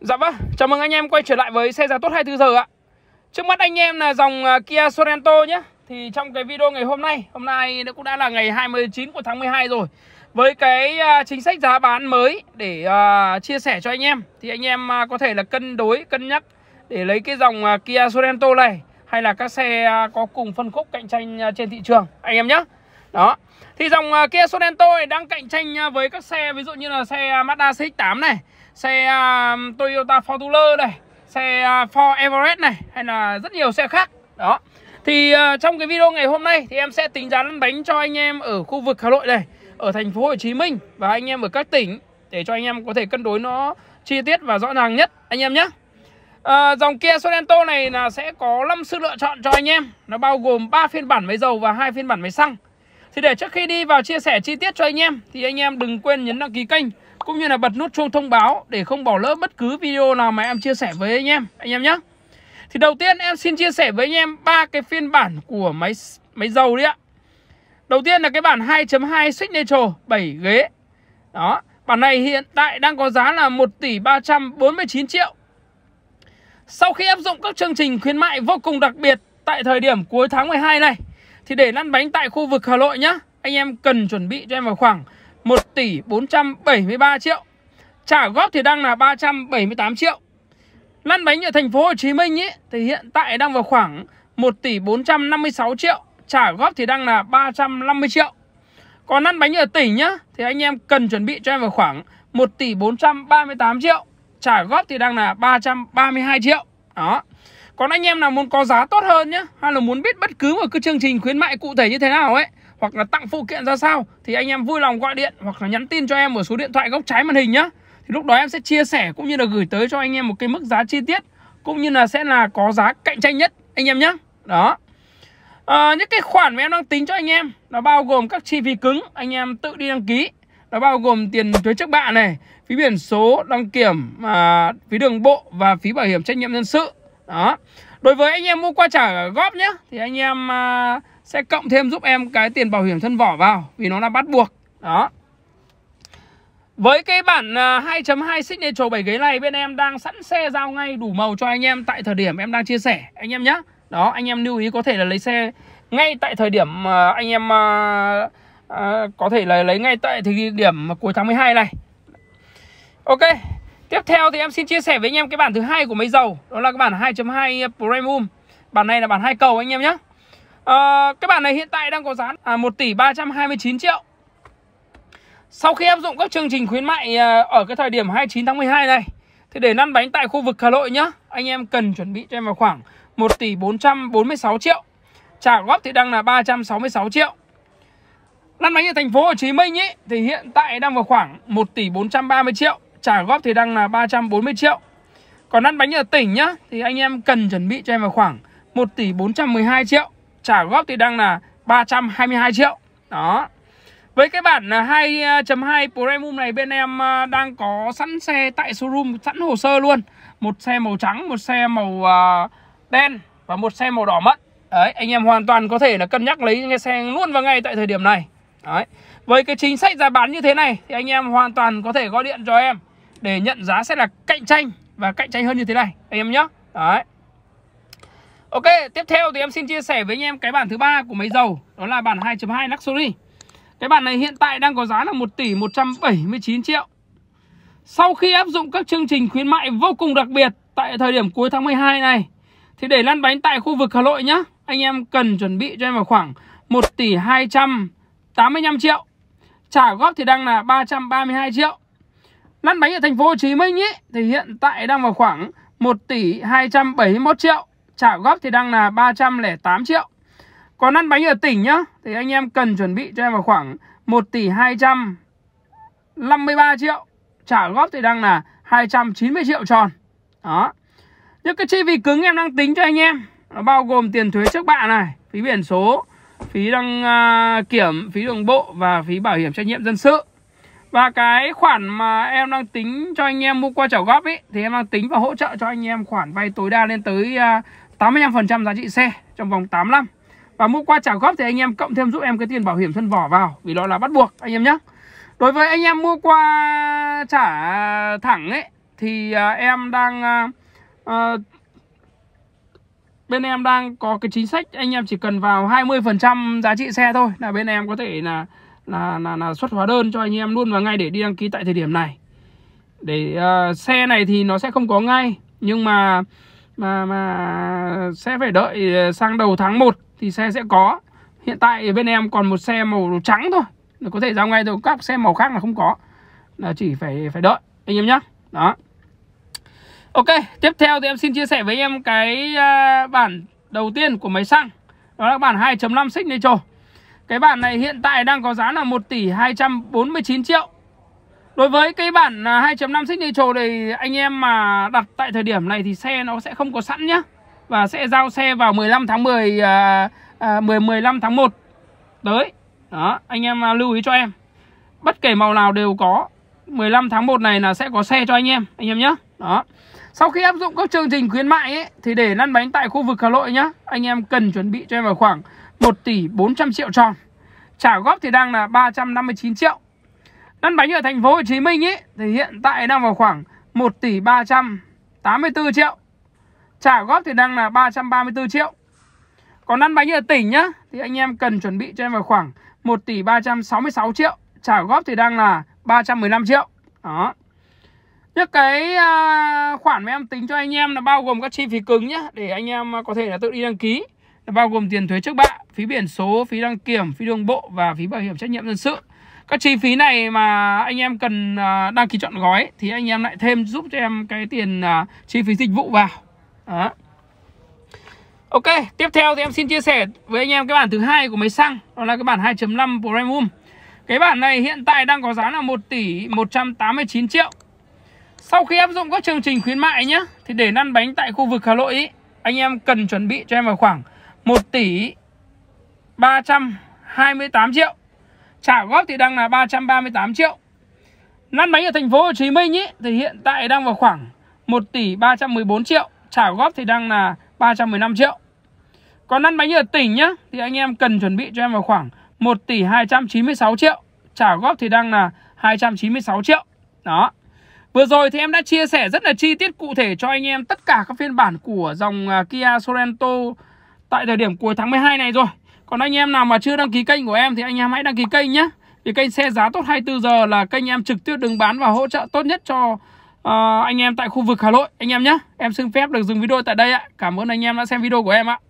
Dạ vâng, chào mừng anh em quay trở lại với xe giá tốt 24 giờ ạ Trước mắt anh em là dòng à, Kia Sorento nhé Thì trong cái video ngày hôm nay, hôm nay nó cũng đã là ngày 29 của tháng 12 rồi Với cái à, chính sách giá bán mới để à, chia sẻ cho anh em Thì anh em có thể là cân đối, cân nhắc để lấy cái dòng Kia Sorento này Hay là các xe có cùng phân khúc cạnh tranh trên thị trường Anh em nhé đó Thì dòng Kia Sorento đang cạnh tranh với các xe Ví dụ như là xe Mazda CX-8 này xe uh, Toyota Fortuner này xe uh, Ford Everest này hay là rất nhiều xe khác đó thì uh, trong cái video ngày hôm nay thì em sẽ tính giá lăn bánh cho anh em ở khu vực Hà Nội này ở thành phố Hồ Chí Minh và anh em ở các tỉnh để cho anh em có thể cân đối nó chi tiết và rõ ràng nhất anh em nhé à, dòng Kia Sorento này là sẽ có 5 sự lựa chọn cho anh em nó bao gồm 3 phiên bản máy dầu và hai phiên bản máy xăng thì để trước khi đi vào chia sẻ chi tiết cho anh em thì anh em đừng quên nhấn đăng ký kênh cũng như là bật nút chuông thông báo để không bỏ lỡ bất cứ video nào mà em chia sẻ với anh em anh em nhé thì đầu tiên em xin chia sẻ với anh em ba cái phiên bản của máy máy dầu đi ạ đầu tiên là cái bản 2.2 signature 7 ghế đó bản này hiện tại đang có giá là 1 tỷ 349 triệu sau khi áp dụng các chương trình khuyến mại vô cùng đặc biệt tại thời điểm cuối tháng 12 này thì để lăn bánh tại khu vực Hà Nội nhá anh em cần chuẩn bị cho em vào khoảng 1 tỷ 473 triệu Trả góp thì đang là 378 triệu Lăn bánh ở thành phố Hồ Chí Minh ý, thì hiện tại đang vào khoảng 1 tỷ 456 triệu Trả góp thì đang là 350 triệu Còn lăn bánh ở tỉnh nhá Thì anh em cần chuẩn bị cho em vào khoảng 1 tỷ 438 triệu Trả góp thì đang là 332 triệu Đó Còn anh em nào muốn có giá tốt hơn nhá Hay là muốn biết bất cứ một cái chương trình khuyến mại cụ thể như thế nào ấy hoặc là tặng phụ kiện ra sao thì anh em vui lòng gọi điện hoặc là nhắn tin cho em ở số điện thoại góc trái màn hình nhá. Thì lúc đó em sẽ chia sẻ cũng như là gửi tới cho anh em một cái mức giá chi tiết cũng như là sẽ là có giá cạnh tranh nhất anh em nhá. Đó. À, những cái khoản mà em đang tính cho anh em nó bao gồm các chi phí cứng anh em tự đi đăng ký nó bao gồm tiền thuế trước bạ này phí biển số đăng kiểm à, phí đường bộ và phí bảo hiểm trách nhiệm dân sự đó đối với anh em mua qua trả góp nhé thì anh em à, sẽ cộng thêm giúp em cái tiền bảo hiểm thân vỏ vào vì nó là bắt buộc đó với cái bản 2.2 à, Signature 7 ghế này bên em đang sẵn xe giao ngay đủ màu cho anh em tại thời điểm em đang chia sẻ anh em nhé. Đó anh em lưu ý có thể là lấy xe ngay tại thời điểm à, anh em uh, có thể là lấy ngay tại thời điểm cuối tháng 12 này. Ok. Tiếp theo thì em xin chia sẻ với anh em cái bản thứ hai của máy dầu, đó là cái bản 2.2 Premium. Bản này là bản hai cầu anh em nhé à, ờ, Các bạn này hiện tại đang có giá à, 1 tỷ 329 triệu Sau khi áp dụng các chương trình khuyến mại à, Ở cái thời điểm 29 tháng 12 này Thì để lăn bánh tại khu vực Hà Nội nhá Anh em cần chuẩn bị cho em vào khoảng 1 tỷ 446 triệu Trả góp thì đang là 366 triệu Lăn bánh ở thành phố Hồ Chí Minh ấy, thì hiện tại đang vào khoảng 1 tỷ 430 triệu Trả góp thì đang là 340 triệu Còn lăn bánh ở tỉnh nhá Thì anh em cần chuẩn bị cho em vào khoảng 1 tỷ 412 triệu trả góp thì đang là 322 triệu đó với cái bản 2.2 à, à, Premium này bên em à, đang có sẵn xe tại showroom sẵn hồ sơ luôn một xe màu trắng một xe màu đen và một xe màu đỏ mận đấy anh em hoàn toàn có thể là cân nhắc lấy cái xe luôn vào ngay tại thời điểm này đấy với cái chính sách giá bán như thế này thì anh em hoàn toàn có thể gọi điện cho em để nhận giá sẽ là cạnh tranh và cạnh tranh hơn như thế này anh em nhé đấy Ok, tiếp theo thì em xin chia sẻ với anh em cái bản thứ ba của máy dầu Đó là bản 2.2 Luxury Cái bản này hiện tại đang có giá là 1 tỷ 179 triệu Sau khi áp dụng các chương trình khuyến mại vô cùng đặc biệt Tại thời điểm cuối tháng 12 này Thì để lăn bánh tại khu vực Hà Nội nhá Anh em cần chuẩn bị cho em vào khoảng 1 tỷ 285 triệu Trả góp thì đang là 332 triệu Lăn bánh ở thành phố Hồ Chí Minh ý, thì hiện tại đang vào khoảng 1 tỷ 271 triệu trả góp thì đang là 308 triệu. Còn ăn bánh ở tỉnh nhá, thì anh em cần chuẩn bị cho em vào khoảng 1 tỷ 253 triệu. Trả góp thì đang là 290 triệu tròn. Đó. Những cái chi phí cứng em đang tính cho anh em nó bao gồm tiền thuế trước bạ này, phí biển số, phí đăng uh, kiểm, phí đường bộ và phí bảo hiểm trách nhiệm dân sự. Và cái khoản mà em đang tính cho anh em mua qua trả góp ấy thì em đang tính và hỗ trợ cho anh em khoản vay tối đa lên tới à, 85% giá trị xe trong vòng 8 năm và mua qua trả góp thì anh em cộng thêm giúp em cái tiền bảo hiểm thân vỏ vào vì đó là bắt buộc anh em nhé đối với anh em mua qua trả thẳng ấy thì à, em đang uh, bên em đang có cái chính sách anh em chỉ cần vào 20% giá trị xe thôi là bên em có thể là là là, là xuất hóa đơn cho anh em luôn và ngay để đi đăng ký tại thời điểm này để uh, xe này thì nó sẽ không có ngay nhưng mà mà mà sẽ phải đợi ờ, sang đầu tháng 1 thì xe sẽ có hiện tại bên em còn một xe màu trắng thôi nó có thể ra ngay thôi các xe màu khác là không có là chỉ phải phải đợi anh em nhé đó ok tiếp theo thì em xin chia sẻ với em cái ờ, bản đầu tiên của máy xăng đó là bản 2.5 xích nitro cái bản này hiện tại đang có giá là 1 tỷ 249 triệu Đối với cái bản 2.5 à, Signature này anh em mà đặt tại thời điểm này thì xe nó sẽ không có sẵn nhá. Và sẽ giao xe vào 15 tháng 10 à, à, 10 15 tháng 1 tới. Đó, anh em à, lưu ý cho em. Bất kể màu nào đều có. 15 tháng 1 này là sẽ có xe cho anh em, anh em nhé Đó. Sau khi áp dụng các chương trình khuyến mại ấy, thì để lăn bánh tại khu vực Hà Nội nhá, anh em cần chuẩn bị cho em vào khoảng 1 tỷ 400 triệu tròn. Trả góp thì đang là 359 triệu. Lăn bánh ở thành phố Hồ Chí Minh ấy thì hiện tại đang vào khoảng 1 tỷ 384 triệu. Trả góp thì đang là 334 triệu. Còn lăn bánh ở tỉnh nhá thì anh em cần chuẩn bị cho em vào khoảng 1 tỷ 366 triệu. Trả góp thì đang là 315 triệu. Đó. Những cái à, khoản mà em tính cho anh em là bao gồm các chi phí cứng nhá để anh em à, có thể là tự đi đăng ký. Là bao gồm tiền thuế trước bạ, phí biển số, phí đăng kiểm, phí đường bộ và phí bảo hiểm trách nhiệm dân sự các chi phí này mà anh em cần à, đăng ký chọn gói thì anh em lại thêm giúp cho em cái tiền à, chi phí dịch vụ vào đó Ok, tiếp theo thì em xin chia sẻ với anh em cái bản thứ hai của máy xăng Đó là cái bản 2.5 Premium Cái bản này hiện tại đang có giá là 1 tỷ 189 triệu Sau khi áp dụng các chương trình khuyến mại nhé Thì để lăn bánh tại khu vực Hà Nội Anh em cần chuẩn bị cho em vào khoảng 1 tỷ 328 triệu trả góp thì đang là 338 triệu lăn bánh ở thành phố Hồ Chí Minh ý, thì hiện tại đang vào khoảng 1 tỷ 314 triệu trả góp thì đang là 315 triệu còn lăn bánh ở tỉnh nhá thì anh em cần chuẩn bị cho em vào khoảng 1 tỷ 296 triệu trả góp thì đang là 296 triệu đó Vừa rồi thì em đã chia sẻ rất là chi tiết cụ thể cho anh em tất cả các phiên bản của dòng à, Kia Sorento tại thời điểm cuối tháng 12 này rồi. Còn anh em nào mà chưa đăng ký kênh của em thì anh em hãy đăng ký kênh nhé Vì kênh xe giá tốt 24 giờ là kênh em trực tiếp đứng bán và hỗ trợ tốt nhất cho uh, anh em tại khu vực Hà Nội Anh em nhé Em xin phép được dừng video tại đây ạ Cảm ơn anh em đã xem video của em ạ